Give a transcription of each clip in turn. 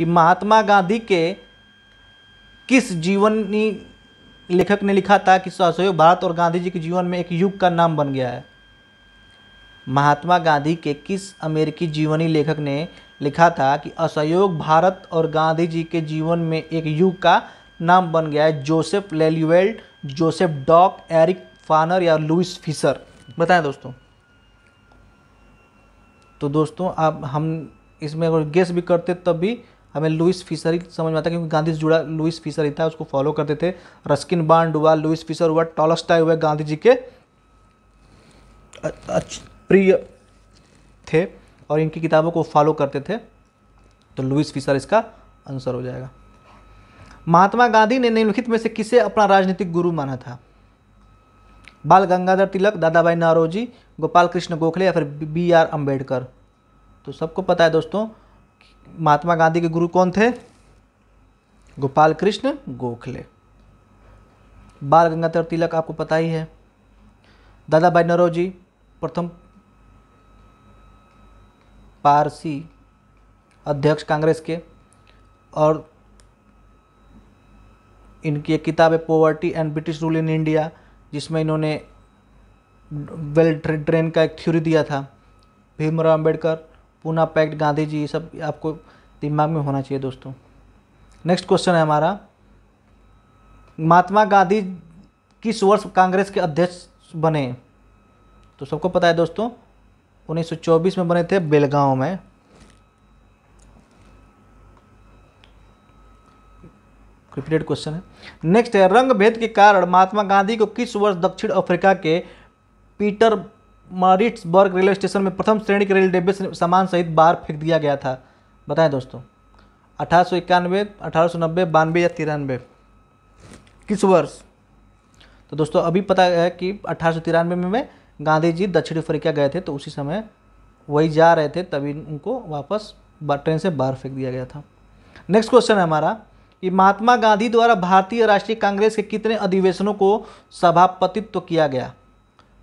कि महात्मा गांधी के किस जीवनी लेखक ने लिखा था कि सहयोग भारत और गांधी जी के जीवन में एक युग का नाम बन गया है महात्मा गांधी के किस अमेरिकी जीवनी लेखक ने लिखा था कि असहयोग भारत और गांधी जी के जीवन में एक युग का नाम बन गया है Joseph Lelyveld Joseph Doke Eric फानर या लुइस फिशर बताएं दोस्तों तो दोस्तों आप हम इसमें अगर गेस भी करते तब भी हमें लुइस फिशर ही समझ में आता है क्योंकि गांधी से जुड़ा लुइस फिशर ही था उसको फॉलो करते थे रस्किन बांड हुआ लुइस फिशर हुआ टॉलस्टाई हुआ गांधी जी के प्रिय थे और इनकी किताबों को फॉलो करते थे तो लुइस फिशर इसका आंसर हो जाएगा महात्मा गांधी ने निम्नलिखित में से किसे अपना राजनीतिक गुरु माना था बाल गंगाधर तिलक दादाबाई नारोजी गोपाल कृष्ण गोखले या फिर बी आर अम्बेडकर तो सबको पता है दोस्तों महात्मा गांधी के गुरु कौन थे गोपाल कृष्ण गोखले बाल गंगाधर तिलक आपको पता ही है दादा भाई नरोजी प्रथम पारसी अध्यक्ष कांग्रेस के और इनकी एक किताब है poverty and British rule in India जिसमें इन्होंने वेल ट्रेन का एक थ्योरी दिया था भीमराव अंबेडकर पूना पैक्ट गांधी जी ये सब आपको दिमाग में होना चाहिए दोस्तों नेक्स्ट क्वेश्चन है हमारा महात्मा गांधी किस वर्ष कांग्रेस के अध्यक्ष बने तो सबको पता है दोस्तों 1924 में बने थे बेलगांव में रिपीटेड क्वेश्चन है नेक्स्ट है रंग भेद के कारण महात्मा गांधी को किस वर्ष दक्षिण अफ्रीका के पीटर मरिट्सबर्ग रेलवे स्टेशन में प्रथम श्रेणी के रेल डिब्बे सामान सहित बाहर फेंक दिया गया था बताएं दोस्तों अठारह सौ इक्यानवे अठारह सौ नब्बे बानवे या तिरानवे किस वर्ष तो दोस्तों अभी पता है कि अठारह सौ तिरानवे में, में गांधी जी दक्षिण अफ्रीका गए थे तो उसी समय वही जा रहे थे तभी उनको वापस ट्रेन से बाहर फेंक दिया गया था नेक्स्ट क्वेश्चन है हमारा कि महात्मा गांधी द्वारा भारतीय राष्ट्रीय कांग्रेस के कितने अधिवेशनों को सभापतित्व तो किया गया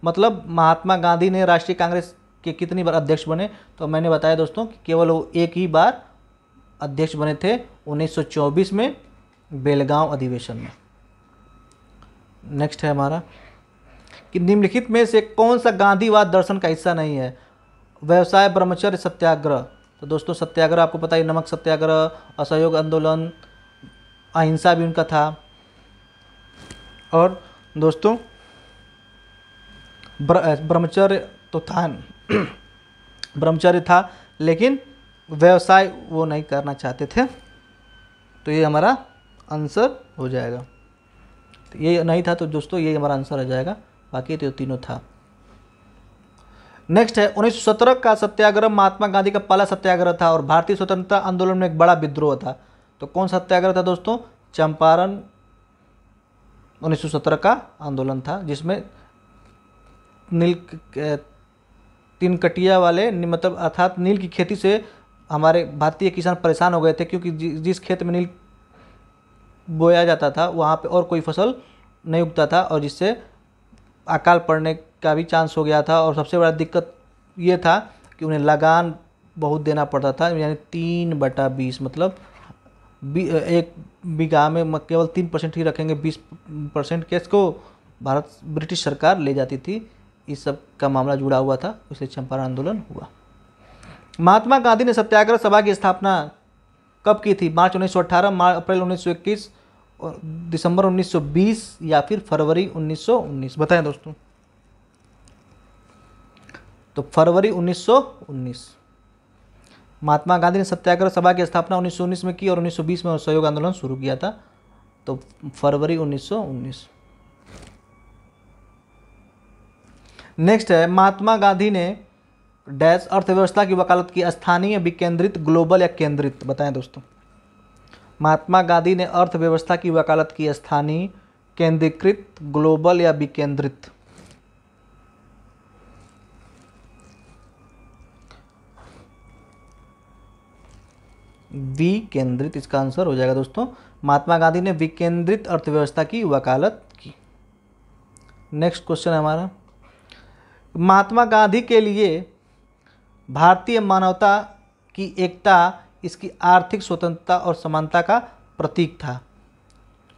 मतलब महात्मा गांधी ने राष्ट्रीय कांग्रेस के कितनी बार अध्यक्ष बने तो मैंने बताया दोस्तों कि केवल वो एक ही बार अध्यक्ष बने थे 1924 में बेलगांव अधिवेशन में नेक्स्ट है हमारा कि निम्नलिखित में से कौन सा गांधीवाद दर्शन का हिस्सा नहीं है व्यवसाय ब्रह्मचर्य सत्याग्रह तो दोस्तों सत्याग्रह आपको पता ही नमक सत्याग्रह असहयोग आंदोलन अहिंसा भी उनका था और दोस्तों ब्रह्मचर्य तो था ब्रह्मचर्य था लेकिन व्यवसाय वो नहीं करना चाहते थे तो ये हमारा आंसर हो जाएगा तो ये नहीं था तो दोस्तों ये हमारा आंसर हो जाएगा बाकी तो तीनों था नेक्स्ट है 1917 का सत्याग्रह महात्मा गांधी का पहला सत्याग्रह था और भारतीय स्वतंत्रता आंदोलन में एक बड़ा विद्रोह था तो कौन सत्याग्रह था दोस्तों चंपारण 1917 का आंदोलन था जिसमें नील तीन कटिया वाले मतलब अर्थात नील की खेती से हमारे भारतीय किसान परेशान हो गए थे क्योंकि जिस खेत में नील बोया जाता था वहाँ पे और कोई फसल नहीं उगता था और जिससे अकाल पड़ने का भी चांस हो गया था और सबसे बड़ा दिक्कत ये था कि उन्हें लगान बहुत देना पड़ता था यानी तीन बटा बीस मतलब बी, एक बीघा में केवल तीन परसेंट ही रखेंगे बीस परसेंट केस को भारत ब्रिटिश सरकार ले जाती थी इस सब का मामला जुड़ा हुआ था उसे चंपारण आंदोलन हुआ महात्मा गांधी ने सत्याग्रह सभा की स्थापना कब की थी मार्च 1918, मार्च अप्रैल 1921 और दिसंबर 1920 या फिर फरवरी 1919 बताएं दोस्तों तो फरवरी 1919 महात्मा गांधी ने सत्याग्रह सभा की स्थापना 1919 में की और 1920 में सहयोग आंदोलन शुरू किया था तो फरवरी 1919 नेक्स्ट है महात्मा गांधी ने डैश अर्थव्यवस्था की वकालत की स्थानीय विकेंद्रित ग्लोबल या केंद्रित बताएं दोस्तों महात्मा गांधी ने अर्थव्यवस्था की वकालत की स्थानीय केंद्रीकृत ग्लोबल या विकेंद्रित विकेंद्रित इसका आंसर हो जाएगा दोस्तों महात्मा गांधी ने विकेंद्रित अर्थव्यवस्था की वकालत की नेक्स्ट क्वेश्चन है हमारा महात्मा गांधी के लिए भारतीय मानवता की एकता इसकी आर्थिक स्वतंत्रता और समानता का प्रतीक था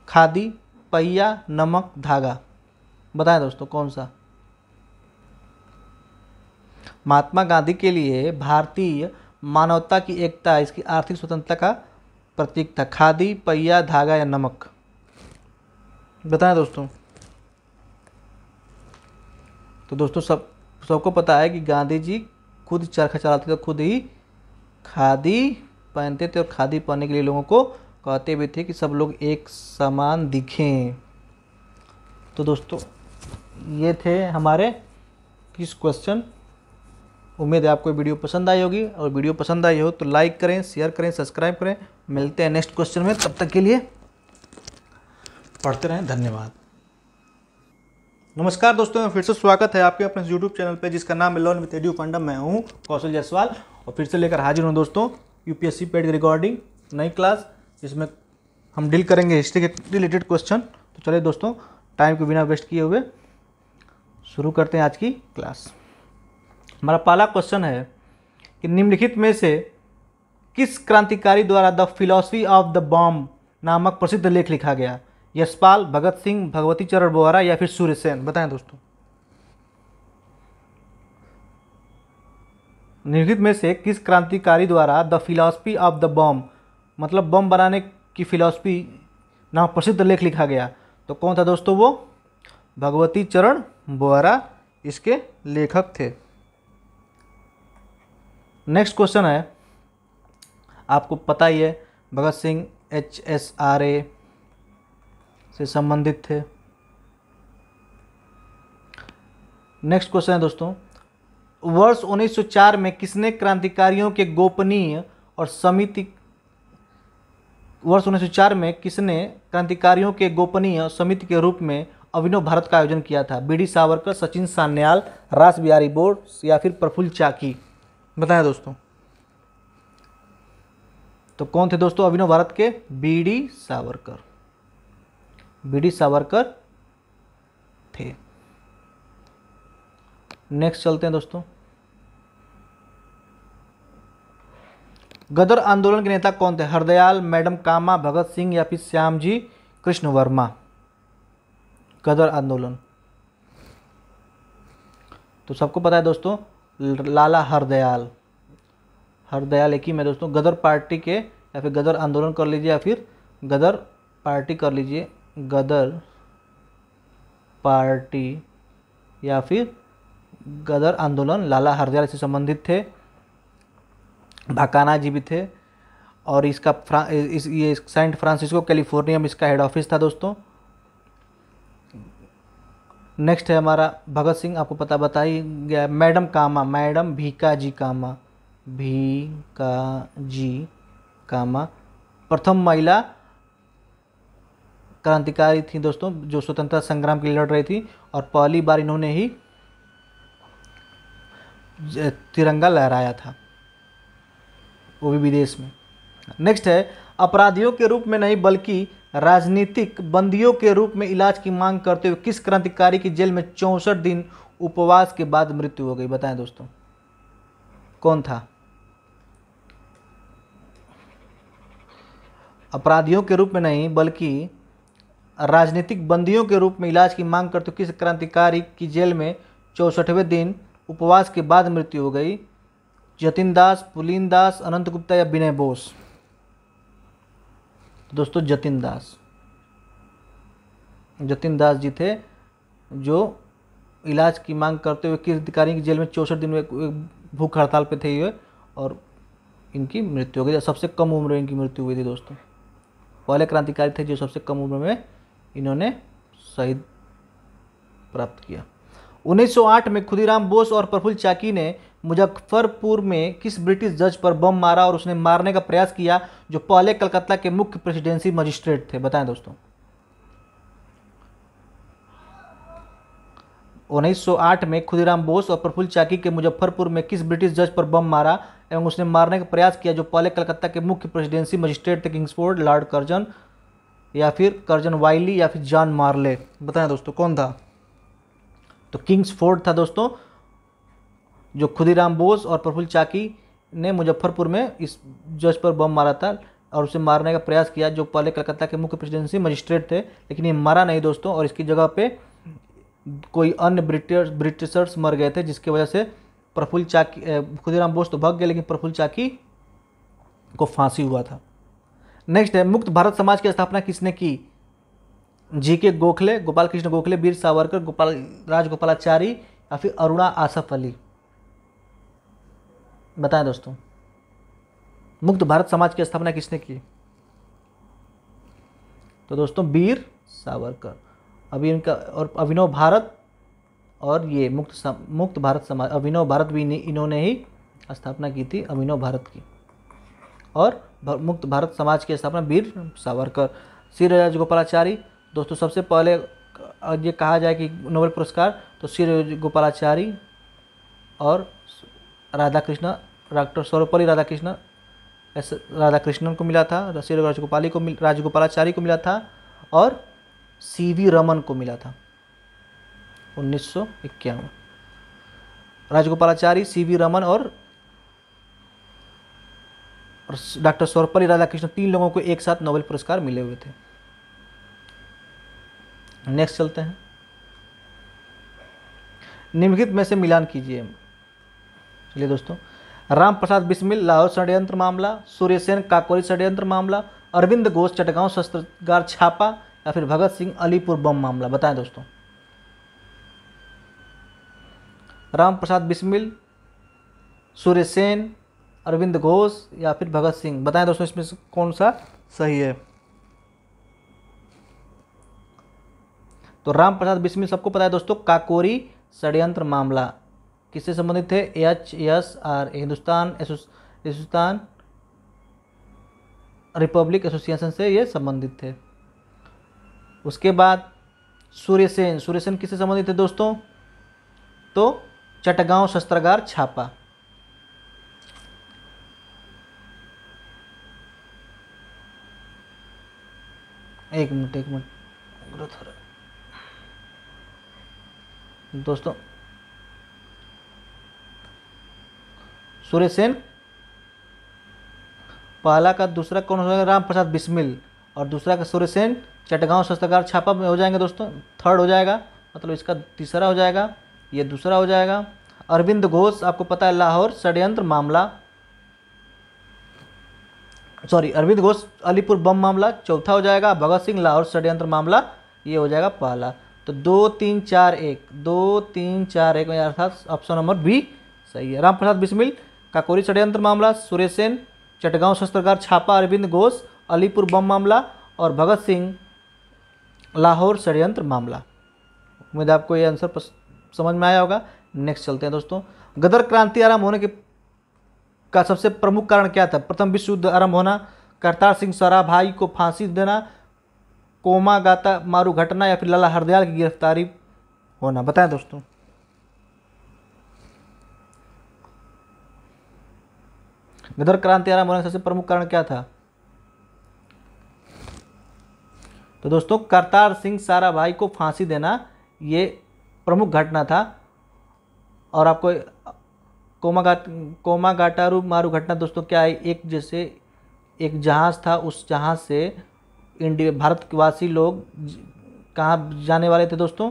खादी पहिया नमक धागा बताएं दोस्तों कौन सा महात्मा गांधी के लिए भारतीय मानवता की एकता इसकी आर्थिक स्वतंत्रता का प्रतीक था खादी पहिया धागा या नमक बताएं दोस्तों तो दोस्तों सब सबको पता है कि गांधी जी खुद चरखा चलाते थे खुद ही खादी पहनते थे और खादी पहनने के लिए लोगों को कहते भी थे कि सब लोग एक समान दिखें तो दोस्तों ये थे हमारे किस क्वेश्चन उम्मीद है आपको वीडियो पसंद आई होगी और वीडियो पसंद आई हो तो लाइक करें शेयर करें सब्सक्राइब करें मिलते हैं नेक्स्ट क्वेश्चन में तब तक के लिए पढ़ते रहें धन्यवाद नमस्कार दोस्तों फिर से स्वागत है आपके अपने यूट्यूब चैनल पे जिसका नाम है लर्न विथ एड्यू फंडम मैं हूँ कौशल जायसवाल और फिर से लेकर हाजिर हूँ दोस्तों यूपीएससी पेड रिकॉर्डिंग नई क्लास जिसमें हम डील करेंगे हिस्ट्री के रिलेटेड क्वेश्चन तो चलिए दोस्तों टाइम को बिना वेस्ट किए हुए शुरू करते हैं आज की क्लास हमारा पहला क्वेश्चन है कि निम्नलिखित में से किस क्रांतिकारी द्वारा the philosophy of the bomb नामक प्रसिद्ध लेख लिखा गया यशपाल भगत सिंह भगवती चरण बोहरा या फिर सूर्य सेन बताएं दोस्तों निर्गित में से किस क्रांतिकारी द्वारा the philosophy of the bomb मतलब बम बनाने की फिलॉसफी नाम प्रसिद्ध लेख लिखा गया तो कौन था दोस्तों वो भगवती चरण बोहरा इसके लेखक थे नेक्स्ट क्वेश्चन है आपको पता ही है Bhagat Singh H S R A से संबंधित थे नेक्स्ट क्वेश्चन है दोस्तों वर्ष 1904 में किसने क्रांतिकारियों के गोपनीय और समिति वर्ष 1904 में किसने क्रांतिकारियों के गोपनीय समिति के रूप में अभिनव भारत का आयोजन किया था B D Savarkar Sachin Sanyal Ras Bihari board या फिर प्रफुल्ल चाकी बताया दोस्तों तो कौन थे दोस्तों अभिनव भारत के B D Savarkar B D Savarkar थे नेक्स्ट चलते हैं दोस्तों गदर आंदोलन के नेता कौन थे हरदयाल मैडम कामा भगत सिंह या फिर श्याम जी कृष्ण वर्मा गदर आंदोलन तो सबको पता है दोस्तों लाला हरदयाल हरदयाल एक ही में दोस्तों गदर पार्टी के या फिर गदर आंदोलन कर लीजिए या फिर गदर पार्टी कर लीजिए गदर पार्टी या फिर गदर आंदोलन लाला हरदयाल से संबंधित थे भाकाना जी भी थे और इसका इस ये सेंट फ्रांसिस्को कैलिफोर्निया में इसका हेड ऑफिस था दोस्तों नेक्स्ट है हमारा भगत सिंह आपको पता बता ही गया मैडम कामा मैडम भीका जी कामा भी का जी कामा प्रथम महिला क्रांतिकारी थी दोस्तों जो स्वतंत्रता संग्राम के लिए लड़ रही थी और पहली बार इन्होंने ही तिरंगा लहराया था वो भी विदेश में नेक्स्ट है अपराधियों के रूप में नहीं बल्कि राजनीतिक बंदियों के रूप में इलाज की मांग करते हुए किस क्रांतिकारी की जेल में चौंसठ दिन उपवास के बाद मृत्यु हो गई बताएं दोस्तों कौन था अपराधियों के रूप में नहीं बल्कि राजनीतिक बंदियों के रूप में इलाज की मांग करते किस क्रांतिकारी की जेल में चौसठवें दिन उपवास के बाद मृत्यु हो गई जतिन दास पुलीन दास अनंत गुप्ता या विनय बोस तो दोस्तों जतिन दास जतिन दास जी थे जो इलाज की मांग करते हुए किस अधिकारी की जेल में चौसठ दिन में भूख हड़ताल पे थे ये और इनकी मृत्यु हो गई सबसे कम उम्र में इनकी मृत्यु हुई थी दोस्तों पहले क्रांतिकारी थे जो सबसे कम उम्र में इन्होंने शहीद प्राप्त किया 1908 में खुदीराम बोस और प्रफुल्ल चाकी ने मुजफ्फरपुर में किस ब्रिटिश जज पर बम मारा और उसने मारने का प्रयास किया जो पहले कलकत्ता के मुख्य प्रेसिडेंसी मजिस्ट्रेट थे बताएं दोस्तों 1908 में खुदीराम बोस और प्रफुल्ल चाकी के मुजफ्फरपुर में किस ब्रिटिश जज पर बम मारा एवं उसने मारने का प्रयास किया जो पहले कलकत्ता के मुख्य प्रेसिडेंसी मजिस्ट्रेट थे किंग्सफोर्ड लॉर्ड कर्जन या फिर कर्जन वाइली या फिर जॉन मार्ले बताएं दोस्तों कौन था तो किंग्स फोर्ड था दोस्तों जो खुदीराम बोस और प्रफुल्ल चाकी ने मुजफ्फरपुर में इस जज पर बम मारा था और उसे मारने का प्रयास किया जो पहले कलकत्ता के मुख्य प्रेसिडेंसी मजिस्ट्रेट थे लेकिन ये मारा नहीं दोस्तों और इसकी जगह पे कोई अन्य ब्रिटिश ब्रिटिशर्स मर गए थे जिसकी वजह से प्रफुल्ल चाकी खुदीराम बोस तो भग गए लेकिन प्रफुल्ल चाकी को फांसी हुआ था नेक्स्ट है मुक्त भारत समाज की स्थापना किसने की जी के गोखले गोपाल कृष्ण गोखले वीर सावरकर गोपाल राजगोपालाचारी या फिर अरुणा आसफ अली बताएं दोस्तों मुक्त भारत समाज की स्थापना किसने की तो दोस्तों वीर सावरकर अभी इनका और अभिनव भारत और ये मुक्त मुक्त भारत समाज अभिनव भारत भी इन्होंने ही स्थापना की थी अभिनव भारत की और मुक्त भारत समाज के स्थापना वीर सावरकर श्री राजगोपालाचारी दोस्तों सबसे पहले ये कहा जाए कि नोबेल पुरस्कार तो श्री गोपालाचारी और राधा कृष्ण डॉक्टर सर्वपल्ली राधाकृष्ण एस राधाकृष्णन को मिला था श्री राजगोपाली को मिल राजगोपालाचारी को मिला था और सी वी रमन को मिला था उन्नीस सौ इक्यावन राजगोपालाचारी सी वी रमन और और डॉक्टर सर्वपल्ली राधाकृष्ण तीन लोगों को एक साथ नोबेल पुरस्कार मिले हुए थे नेक्स्ट चलते हैं निम्नलिखित में से मिलान कीजिए चलिए दोस्तों राम प्रसाद बिस्मिल लाहौर षड्यंत्र मामला सूर्यसेन काकोरी षड्यंत्र मामला अरविंद घोष चटगांव शस्त्रगार छापा या फिर भगत सिंह अलीपुर बम मामला बताएं दोस्तों राम प्रसाद बिस्मिल सूर्यसेन अरविंद घोष या फिर भगत सिंह बताएं दोस्तों इसमें कौन सा सही है तो राम प्रसाद बिस्मिल सबको पता है दोस्तों काकोरी षड्यंत्र मामला किससे संबंधित थे H S R Hindustan Hindustan republic association से ये संबंधित थे उसके बाद सूर्यसेन सूर्यसेन किससे संबंधित थे दोस्तों तो चटगांव शस्त्रागार छापा एक मिनट एक मिनट ग्रोथ हो रहा है दोस्तों सूर्य सेन पहला का दूसरा कौन हो जाएगा राम प्रसाद बिस्मिल और दूसरा का सूर्य सेन चटगांव शस्त्रकार छापा में हो जाएंगे दोस्तों थर्ड हो जाएगा मतलब इसका तीसरा हो जाएगा ये दूसरा हो जाएगा अरविंद घोष आपको पता है लाहौर षड्यंत्र मामला सॉरी अरविंद घोष अलीपुर बम मामला चौथा हो जाएगा भगत सिंह लाहौर षड्यंत्र मामला ये हो जाएगा पहला तो दो तीन चार एक दो तीन चार एक में अर्थात ऑप्शन नंबर बी सही है राम प्रसाद बिस्मिल काकोरी षड्यंत्र मामला सुरेश सेन चटगांव शस्त्रकार छापा अरविंद घोष अलीपुर बम मामला और भगत सिंह लाहौर षड्यंत्र मामला उम्मीद आपको ये आंसर समझ में आया होगा नेक्स्ट चलते हैं दोस्तों गदर क्रांति आराम होने के का सबसे प्रमुख कारण क्या था प्रथम विश्व युद्ध आरंभ होना करतार सिंह भाई को फांसी देना कोमा गाता मारू घटना या फिर लाला हरदयाल की गिरफ्तारी होना बताएं दोस्तों गदर क्रांति आरंभ होने का सबसे प्रमुख कारण क्या था तो दोस्तों करतार सिंह सारा भाई को फांसी देना ये प्रमुख घटना था और आपको कोमागाट कोमागाटारू मारू घटना दोस्तों क्या है एक जैसे एक जहाज़ था उस जहाज़ से इंडिया भारतवासी लोग कहाँ जाने वाले थे दोस्तों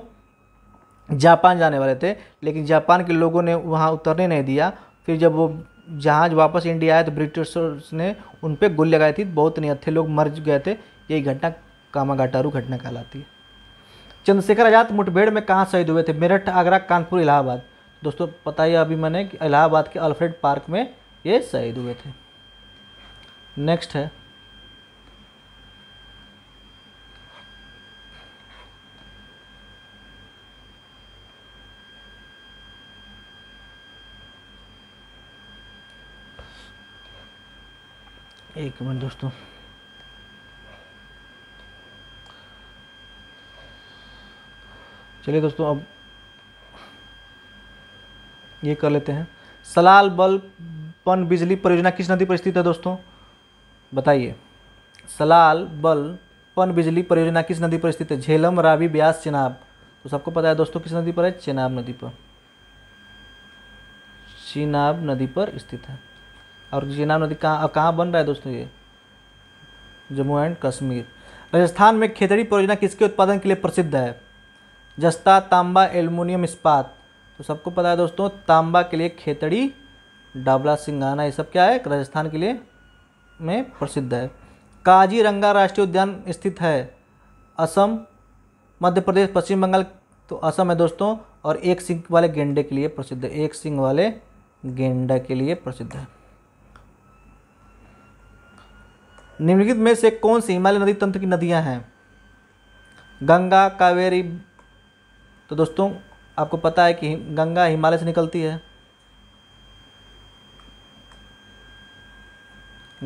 जापान जाने वाले थे लेकिन जापान के लोगों ने वहाँ उतरने नहीं दिया फिर जब वो जहाज़ वापस इंडिया आए तो ब्रिटिशर्स ने उन पर गोली लगाई थी बहुत नहीं अच्छे लोग मर गए थे यही घटना कामागाटारू घटना कहलाती है चंद्रशेखर आज़ाद मुठभेड़ में कहाँ शहीद हुए थे मेरठ आगरा कानपुर इलाहाबाद दोस्तों पता ही अभी मैंने कि इलाहाबाद के अल्फ्रेड पार्क में ये शहीद हुए थे नेक्स्ट है एक मिनट दोस्तों चलिए दोस्तों अब ये कर लेते हैं सलाल बल पन बिजली परियोजना किस नदी पर स्थित है दोस्तों बताइए सलाल बल पन बिजली परियोजना किस नदी पर स्थित है झेलम रावी ब्यास चेनाब तो सबको पता है दोस्तों किस नदी पर है चेनाब नदी पर चेनाब नदी पर स्थित है और चेनाब नदी कहाँ कहाँ बन रहा है दोस्तों ये जम्मू एंड कश्मीर राजस्थान में खेतड़ी परियोजना किसके उत्पादन के लिए प्रसिद्ध है जस्ता तांबा एल्युमिनियम इस्पात तो सबको पता है दोस्तों तांबा के लिए खेतड़ी डाबला सिंगाना ये सब क्या है राजस्थान के लिए में प्रसिद्ध है काजीरंगा राष्ट्रीय उद्यान स्थित है असम मध्य प्रदेश पश्चिम बंगाल तो असम है दोस्तों और एक सिंह वाले गेंडे के लिए प्रसिद्ध है एक सिंह वाले गेंडा के लिए प्रसिद्ध है निम्नलिखित में से कौन सी हिमालय नदी तंत्र की नदियां हैं गंगा कावेरी तो दोस्तों आपको पता है कि गंगा हिमालय से निकलती है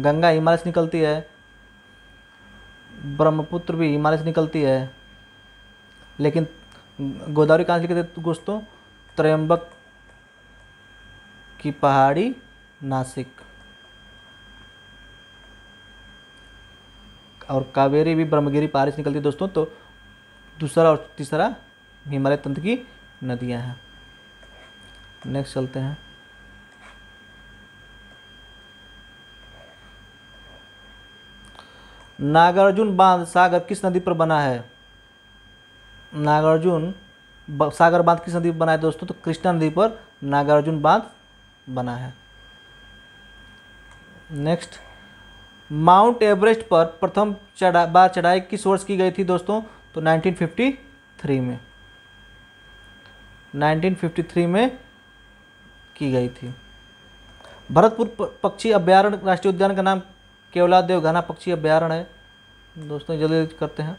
गंगा हिमालय से निकलती है ब्रह्मपुत्र भी हिमालय से निकलती है लेकिन गोदावरी कहाँ से निकलती है दोस्तों त्रयंबक की पहाड़ी नासिक और कावेरी भी ब्रह्मगिरी पहाड़ी से निकलती है दोस्तों तो दूसरा और तीसरा हिमालय तंत्र की नदियां हैं नेक्स्ट चलते हैं नागार्जुन बांध सागर किस नदी पर बना है नागार्जुन सागर बांध किस नदी पर बना है दोस्तों तो कृष्णा नदी पर नागार्जुन बांध बना है नेक्स्ट माउंट एवरेस्ट पर प्रथम चढ़ा बार चढ़ाई किस वर्ष की गई थी दोस्तों तो 1953 में 1953 में की गई थी भरतपुर पक्षी अभ्यारण्य राष्ट्रीय उद्यान का नाम केवला घना पक्षी अभ्यारण्य है दोस्तों जल्दी करते हैं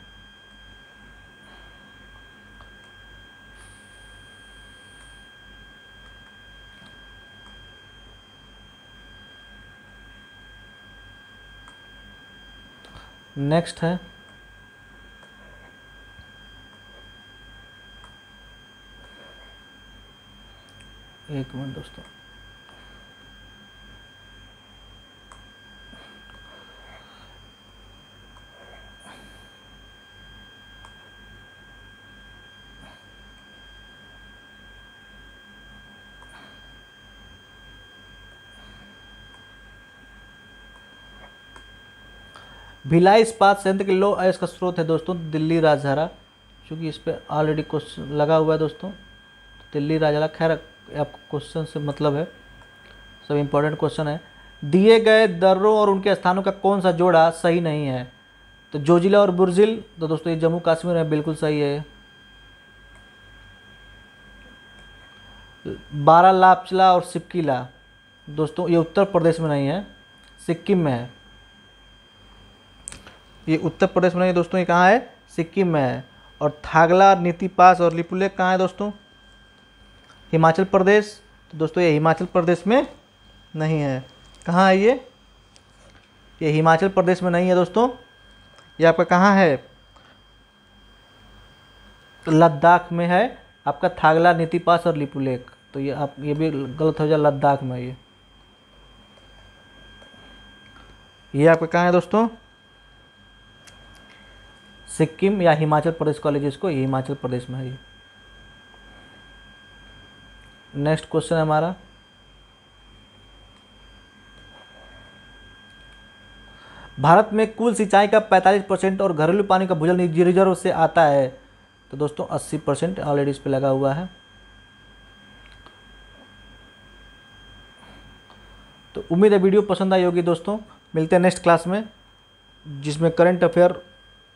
नेक्स्ट है एक मिनट दोस्तों भिलाई इस्पात संयंत्र के लो आयस का स्रोत है दोस्तों दिल्ली राजधारा क्योंकि इस पर ऑलरेडी क्वेश्चन लगा हुआ है दोस्तों तो दिल्ली राजहरा खैर आपको क्वेश्चन से मतलब है सब इम्पोर्टेंट क्वेश्चन है दिए गए दर्रों और उनके स्थानों का कौन सा जोड़ा सही नहीं है तो जोजिला और बुरजिल तो दोस्तों ये जम्मू कश्मीर में बिल्कुल सही है बारा लापचला और सिपकीला दोस्तों ये उत्तर प्रदेश में नहीं है सिक्किम में है ये उत्तर प्रदेश में नहीं है दोस्तों ये कहाँ है सिक्किम में है और थागला नीति पास और लिपुलेख कहाँ है दोस्तों हिमाचल प्रदेश तो दोस्तों ये हिमाचल प्रदेश में नहीं है कहाँ है ये ये हिमाचल प्रदेश में नहीं है दोस्तों ये आपका कहाँ है तो लद्दाख में है आपका थागला नीति पास और लिपू लेक तो ये आप ये भी गलत हो जाए लद्दाख में ये ये आपका कहाँ है दोस्तों सिक्किम या हिमाचल प्रदेश कॉलेज इसको ये हिमाचल प्रदेश में है ये नेक्स्ट क्वेश्चन हमारा भारत में कुल सिंचाई का 45 परसेंट और घरेलू पानी का भूजल निजी रिजर्व से आता है तो दोस्तों 80 परसेंट ऑलरेडी इस पर लगा हुआ है तो उम्मीद है वीडियो पसंद आई होगी दोस्तों मिलते हैं नेक्स्ट क्लास में जिसमें करंट अफेयर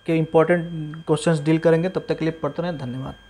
के इंपॉर्टेंट क्वेश्चंस डील करेंगे तब तक के लिए पढ़ते रहें धन्यवाद